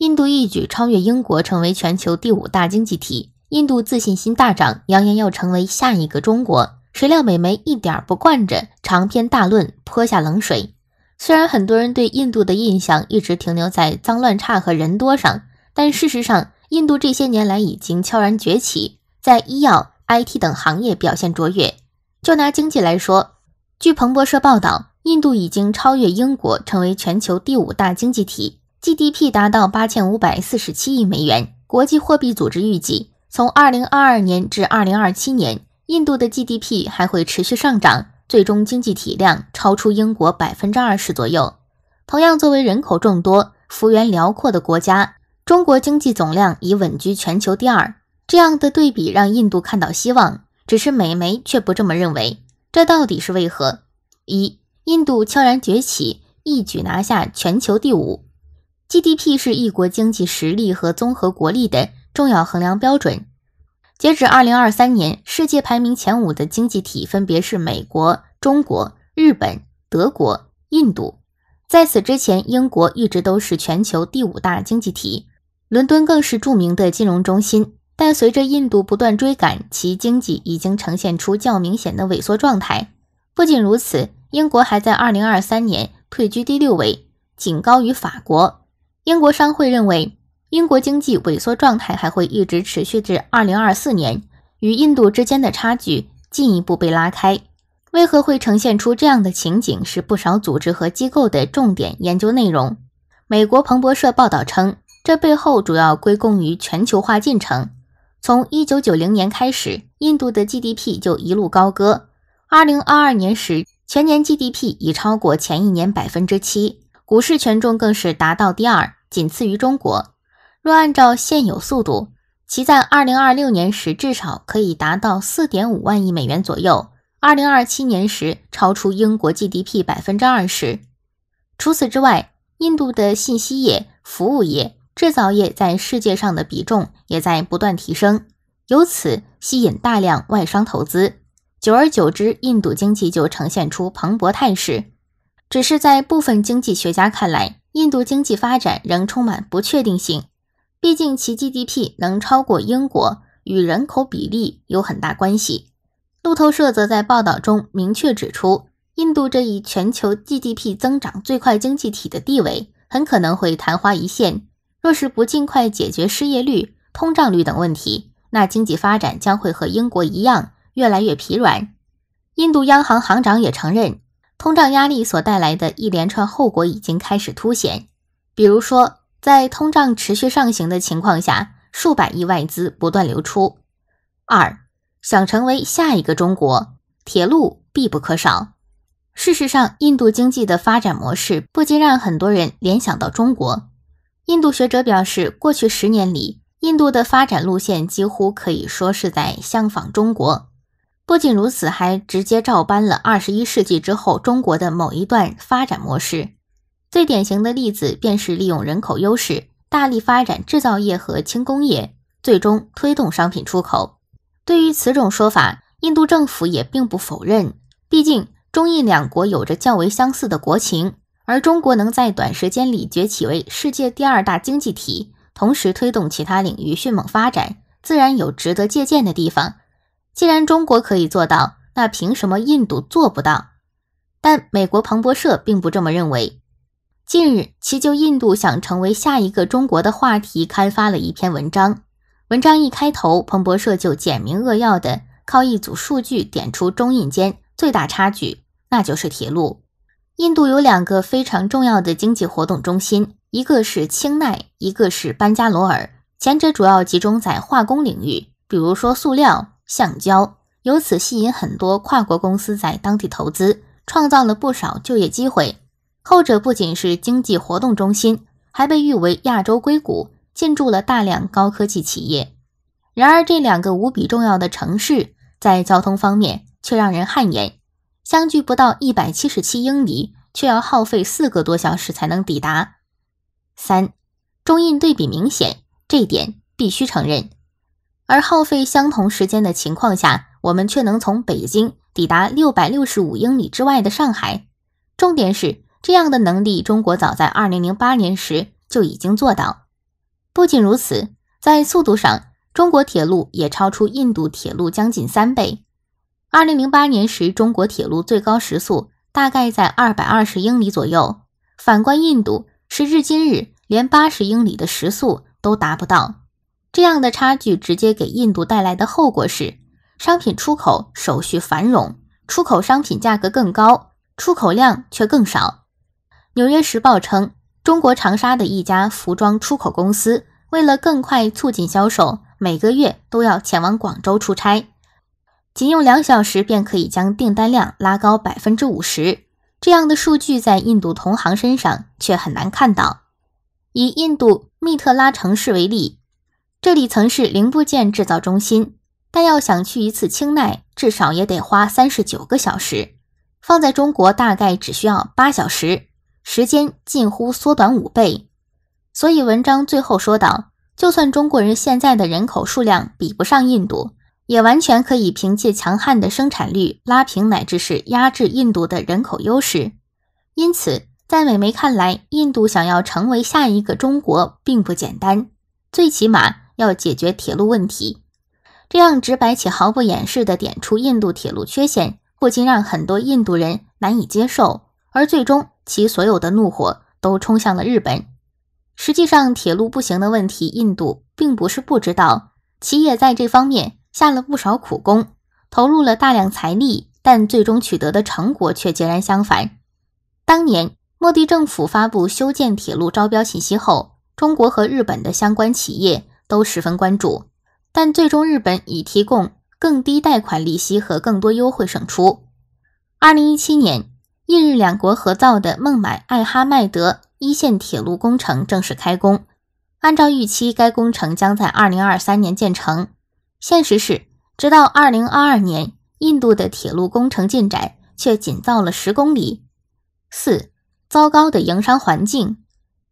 印度一举超越英国，成为全球第五大经济体。印度自信心大涨，扬言要成为下一个中国。谁料美媒一点不惯着，长篇大论泼下冷水。虽然很多人对印度的印象一直停留在脏乱差和人多上，但事实上，印度这些年来已经悄然崛起，在医药、IT 等行业表现卓越。就拿经济来说，据彭博社报道，印度已经超越英国，成为全球第五大经济体。GDP 达到八千五百四十七亿美元。国际货币组织预计，从二零二二年至二零二七年，印度的 GDP 还会持续上涨，最终经济体量超出英国百分之二十左右。同样作为人口众多、幅员辽阔的国家，中国经济总量已稳居全球第二。这样的对比让印度看到希望，只是美媒却不这么认为，这到底是为何？一，印度悄然崛起，一举拿下全球第五。GDP 是一国经济实力和综合国力的重要衡量标准。截止二零二三年，世界排名前五的经济体分别是美国、中国、日本、德国、印度。在此之前，英国一直都是全球第五大经济体，伦敦更是著名的金融中心。但随着印度不断追赶，其经济已经呈现出较明显的萎缩状态。不仅如此，英国还在二零二三年退居第六位，仅高于法国。英国商会认为，英国经济萎缩状态还会一直持续至二零二四年，与印度之间的差距进一步被拉开。为何会呈现出这样的情景，是不少组织和机构的重点研究内容。美国彭博社报道称，这背后主要归功于全球化进程。从一九九零年开始，印度的 GDP 就一路高歌，二零二二年时全年 GDP 已超过前一年百分之七。股市权重更是达到第二，仅次于中国。若按照现有速度，其在二零二六年时至少可以达到四点五万亿美元左右；二零二七年时，超出英国 GDP 百分之二十。除此之外，印度的信息业、服务业、制造业在世界上的比重也在不断提升，由此吸引大量外商投资。久而久之，印度经济就呈现出蓬勃态势。只是在部分经济学家看来，印度经济发展仍充满不确定性。毕竟其 GDP 能超过英国，与人口比例有很大关系。路透社则在报道中明确指出，印度这一全球 GDP 增长最快经济体的地位很可能会昙花一现。若是不尽快解决失业率、通胀率等问题，那经济发展将会和英国一样越来越疲软。印度央行行长也承认。通胀压力所带来的一连串后果已经开始凸显，比如说，在通胀持续上行的情况下，数百亿外资不断流出。二，想成为下一个中国，铁路必不可少。事实上，印度经济的发展模式不禁让很多人联想到中国。印度学者表示，过去十年里，印度的发展路线几乎可以说是在相仿中国。不仅如此，还直接照搬了二十一世纪之后中国的某一段发展模式。最典型的例子便是利用人口优势，大力发展制造业和轻工业，最终推动商品出口。对于此种说法，印度政府也并不否认。毕竟中印两国有着较为相似的国情，而中国能在短时间里崛起为世界第二大经济体，同时推动其他领域迅猛发展，自然有值得借鉴的地方。既然中国可以做到，那凭什么印度做不到？但美国彭博社并不这么认为。近日，其就印度想成为下一个中国的话题，刊发了一篇文章。文章一开头，彭博社就简明扼要的靠一组数据点出中印间最大差距，那就是铁路。印度有两个非常重要的经济活动中心，一个是清奈，一个是班加罗尔。前者主要集中在化工领域，比如说塑料。橡胶由此吸引很多跨国公司在当地投资，创造了不少就业机会。后者不仅是经济活动中心，还被誉为亚洲硅谷，进驻了大量高科技企业。然而，这两个无比重要的城市在交通方面却让人汗颜：相距不到一百七十七英里，却要耗费四个多小时才能抵达。三中印对比明显，这点必须承认。而耗费相同时间的情况下，我们却能从北京抵达六百六十五英里之外的上海。重点是，这样的能力，中国早在二零零八年时就已经做到。不仅如此，在速度上，中国铁路也超出印度铁路将近三倍。二零零八年时，中国铁路最高时速大概在二百二十英里左右，反观印度，时至今日，连八十英里的时速都达不到。这样的差距直接给印度带来的后果是，商品出口手续繁荣，出口商品价格更高，出口量却更少。《纽约时报》称，中国长沙的一家服装出口公司为了更快促进销售，每个月都要前往广州出差，仅用两小时便可以将订单量拉高百分之五十。这样的数据在印度同行身上却很难看到。以印度密特拉城市为例。这里曾是零部件制造中心，但要想去一次清奈，至少也得花三十九个小时。放在中国，大概只需要八小时，时间近乎缩短五倍。所以，文章最后说道，就算中国人现在的人口数量比不上印度，也完全可以凭借强悍的生产率拉平乃至是压制印度的人口优势。因此，在美媒看来，印度想要成为下一个中国并不简单，最起码。要解决铁路问题，这样直白且毫不掩饰地点出印度铁路缺陷，不禁让很多印度人难以接受。而最终，其所有的怒火都冲向了日本。实际上，铁路不行的问题，印度并不是不知道，其也在这方面下了不少苦功，投入了大量财力，但最终取得的成果却截然相反。当年莫迪政府发布修建铁路招标信息后，中国和日本的相关企业。都十分关注，但最终日本已提供更低贷款利息和更多优惠胜出。二零一七年，印日两国合造的孟买艾哈迈德一线铁路工程正式开工，按照预期，该工程将在二零二三年建成。现实是，直到二零二二年，印度的铁路工程进展却仅造了十公里。四，糟糕的营商环境。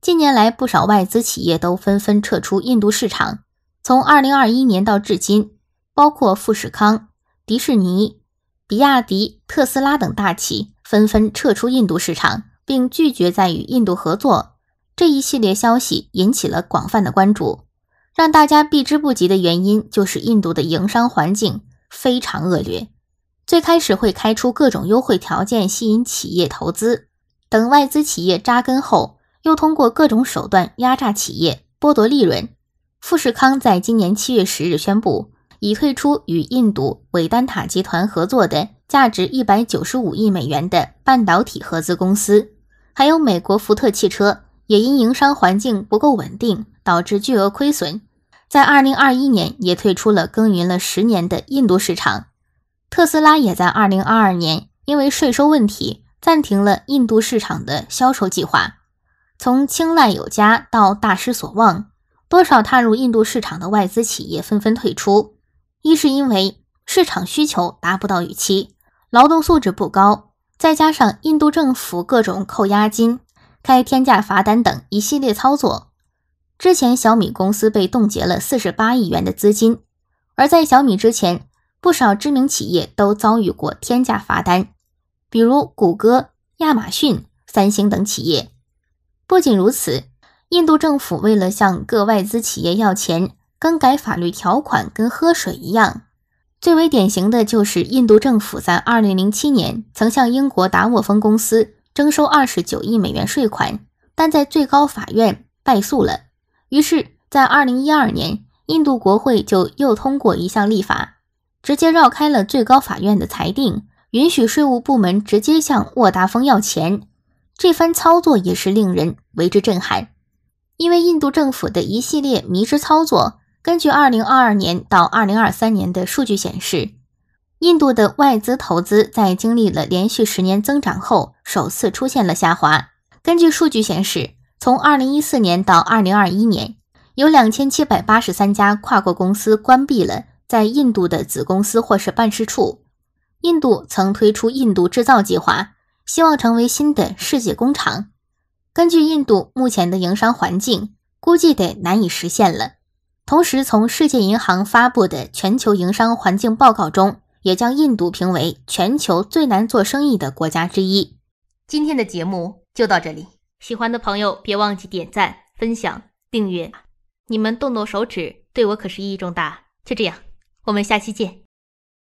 近年来，不少外资企业都纷纷撤出印度市场。从二零二一年到至今，包括富士康、迪士尼、比亚迪、特斯拉等大企纷纷撤出印度市场，并拒绝再与印度合作。这一系列消息引起了广泛的关注。让大家避之不及的原因，就是印度的营商环境非常恶劣。最开始会开出各种优惠条件吸引企业投资，等外资企业扎根后。又通过各种手段压榨企业，剥夺利润。富士康在今年七月十日宣布，已退出与印度伟丹塔集团合作的价值一百九十五亿美元的半导体合资公司。还有美国福特汽车也因营商环境不够稳定，导致巨额亏损，在二零二一年也退出了耕耘了十年的印度市场。特斯拉也在二零二二年因为税收问题，暂停了印度市场的销售计划。从青睐有加到大失所望，多少踏入印度市场的外资企业纷纷退出。一是因为市场需求达不到预期，劳动素质不高，再加上印度政府各种扣押金、开天价罚单等一系列操作。之前小米公司被冻结了四十八亿元的资金，而在小米之前，不少知名企业都遭遇过天价罚单，比如谷歌、亚马逊、三星等企业。不仅如此，印度政府为了向各外资企业要钱，更改法律条款跟喝水一样。最为典型的就是，印度政府在二零零七年曾向英国达沃丰公司征收二十九亿美元税款，但在最高法院败诉了。于是，在二零一二年，印度国会就又通过一项立法，直接绕开了最高法院的裁定，允许税务部门直接向沃达丰要钱。这番操作也是令人。为之震撼，因为印度政府的一系列迷之操作。根据二零二二年到二零二三年的数据显示，印度的外资投资在经历了连续十年增长后，首次出现了下滑。根据数据显示，从二零一四年到二零二一年，有两千七百八十三家跨国公司关闭了在印度的子公司或是办事处。印度曾推出“印度制造”计划，希望成为新的世界工厂。根据印度目前的营商环境，估计得难以实现了。同时，从世界银行发布的全球营商环境报告中，也将印度评为全球最难做生意的国家之一。今天的节目就到这里，喜欢的朋友别忘记点赞、分享、订阅，你们动动手指对我可是意义重大。就这样，我们下期见。